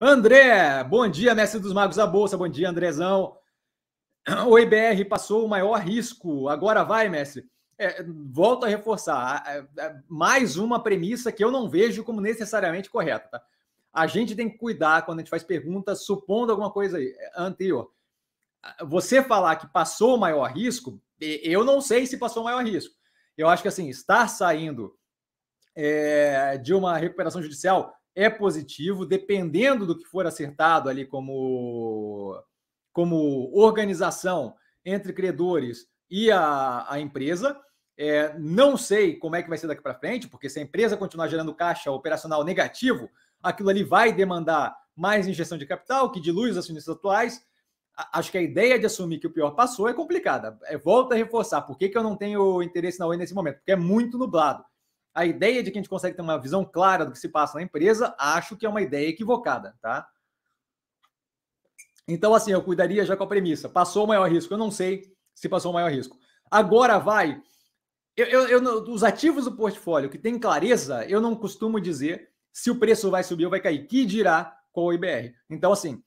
André, bom dia, mestre dos magos da bolsa. Bom dia, Andrezão. O IBR passou o maior risco. Agora vai, mestre. É, volto a reforçar. mais uma premissa que eu não vejo como necessariamente correta. Tá? A gente tem que cuidar quando a gente faz perguntas, supondo alguma coisa é, anterior. Você falar que passou o maior risco, eu não sei se passou o maior risco. Eu acho que assim, estar saindo é, de uma recuperação judicial é positivo, dependendo do que for acertado ali como, como organização entre credores e a, a empresa. É, não sei como é que vai ser daqui para frente, porque se a empresa continuar gerando caixa operacional negativo, aquilo ali vai demandar mais injeção de capital, que dilui os acionistas atuais. Acho que a ideia de assumir que o pior passou é complicada. É, volta a reforçar. Por que, que eu não tenho interesse na Oi nesse momento? Porque é muito nublado a ideia de que a gente consegue ter uma visão clara do que se passa na empresa, acho que é uma ideia equivocada, tá? Então, assim, eu cuidaria já com a premissa. Passou o maior risco? Eu não sei se passou o maior risco. Agora vai. Eu, eu, eu, os ativos do portfólio que tem clareza, eu não costumo dizer se o preço vai subir ou vai cair. Que dirá com o IBR? Então, assim,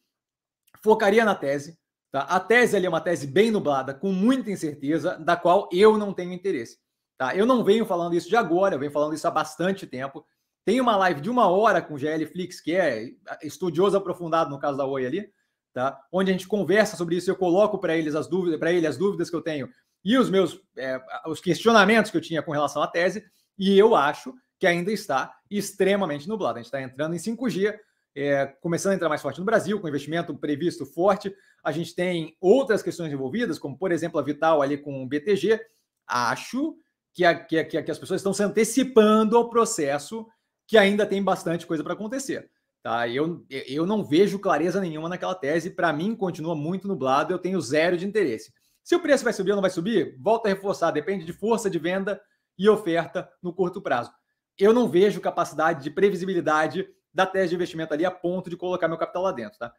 focaria na tese. Tá? A tese ali é uma tese bem nublada, com muita incerteza, da qual eu não tenho interesse. Tá? Eu não venho falando isso de agora, eu venho falando isso há bastante tempo. Tem uma live de uma hora com o GL Flix, que é estudioso aprofundado no caso da Oi ali, tá? onde a gente conversa sobre isso, eu coloco para eles as dúvidas, para ele as dúvidas que eu tenho e os meus é, os questionamentos que eu tinha com relação à tese, e eu acho que ainda está extremamente nublado. A gente está entrando em 5G, é, começando a entrar mais forte no Brasil, com investimento previsto forte. A gente tem outras questões envolvidas, como por exemplo a Vital ali com o BTG. Acho que, a, que, a, que as pessoas estão se antecipando ao processo que ainda tem bastante coisa para acontecer. Tá? Eu, eu não vejo clareza nenhuma naquela tese, para mim continua muito nublado, eu tenho zero de interesse. Se o preço vai subir ou não vai subir, volta a reforçar, depende de força de venda e oferta no curto prazo. Eu não vejo capacidade de previsibilidade da tese de investimento ali a ponto de colocar meu capital lá dentro. Tá?